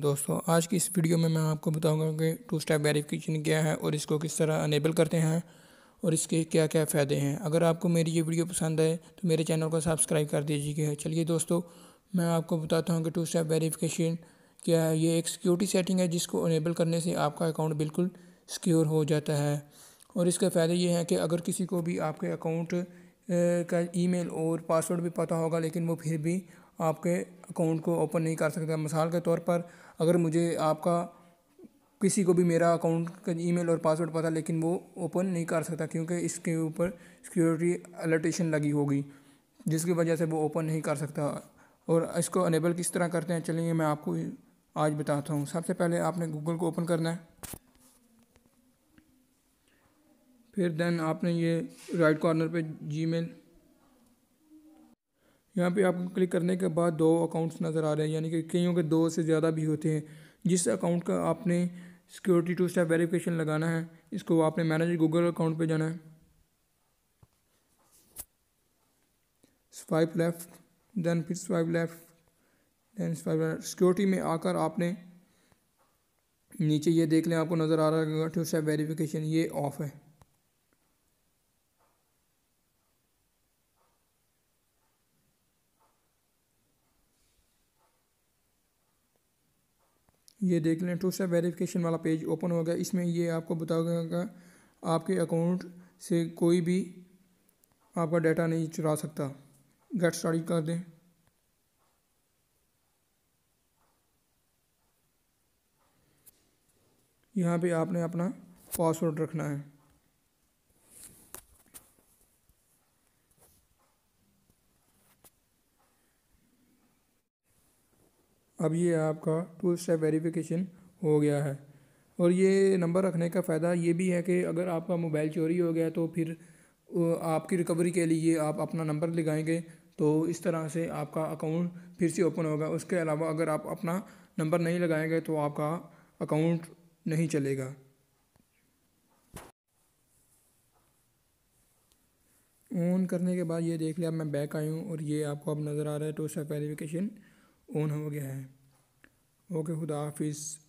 दोस्तों आज की इस वीडियो में मैं आपको बताऊंगा कि टू स्टेप वेरिफिकेशन क्या है और इसको किस तरह अनेबल करते हैं और इसके क्या क्या फ़ायदे हैं अगर आपको मेरी ये वीडियो पसंद आए तो मेरे चैनल को सब्सक्राइब कर दीजिएगा चलिए दोस्तों मैं आपको बताता हूँ कि टू स्टेप वेरीफिकेशन क्या है ये एक सिक्योरिटी सेटिंग है जिसको अनेबल करने से आपका अकाउंट बिल्कुल सिक्योर हो जाता है और इसके फ़ायदे ये हैं कि अगर किसी को भी आपके अकाउंट का ईमेल और पासवर्ड भी पता होगा लेकिन वो फिर भी आपके अकाउंट को ओपन नहीं कर सकता मिसाल के तौर पर अगर मुझे आपका किसी को भी मेरा अकाउंट का ईमेल और पासवर्ड पता लेकिन वो ओपन नहीं कर सकता क्योंकि इसके ऊपर सिक्योरिटी अलर्टेशन लगी होगी जिसकी वजह से वो ओपन नहीं कर सकता और इसको अनेबल किस तरह करते हैं चलिए मैं आपको आज बताता हूँ सबसे पहले आपने गूगल को ओपन करना है फिर देन आपने ये राइट कॉर्नर पे जीमेल यहाँ पे आपको क्लिक करने के बाद दो अकाउंट्स नज़र आ रहे हैं यानी कि कईयों के दो से ज़्यादा भी होते हैं जिस अकाउंट का आपने सिक्योरिटी टू स्टेप वेरिफिकेशन लगाना है इसको आपने मैनेज गूगल अकाउंट पे जाना है स्वाइप लेफ़्ट देन फिर swipe left then swipe left security में आकर आपने नीचे ये देख लें आपको नज़र आ रहा है टू स्टेप वेरिफिकेशन ये ऑफ़ है ये देख लें टू स्टेप वेरिफिकेशन वाला पेज ओपन हो गया इसमें ये आपको बताएगा आपके अकाउंट से कोई भी आपका डाटा नहीं चुरा सकता गेट स्टार्ट कर दें यहाँ पे आपने अपना पासवर्ड रखना है अब ये आपका टू स्टेप वेरिफिकेशन हो गया है और ये नंबर रखने का फ़ायदा ये भी है कि अगर आपका मोबाइल चोरी हो गया तो फिर आपकी रिकवरी के लिए आप अपना नंबर लगाएंगे तो इस तरह से आपका अकाउंट फिर से ओपन होगा उसके अलावा अगर आप अपना नंबर नहीं लगाएंगे तो आपका अकाउंट नहीं चलेगा ऑन करने के बाद ये देख लिया मैं बैक आई हूँ और ये आपको अब नज़र आ रहा है टू स्टेप वेरीफिकेशन ऑन हो गया है ओके खुदा हाफिज़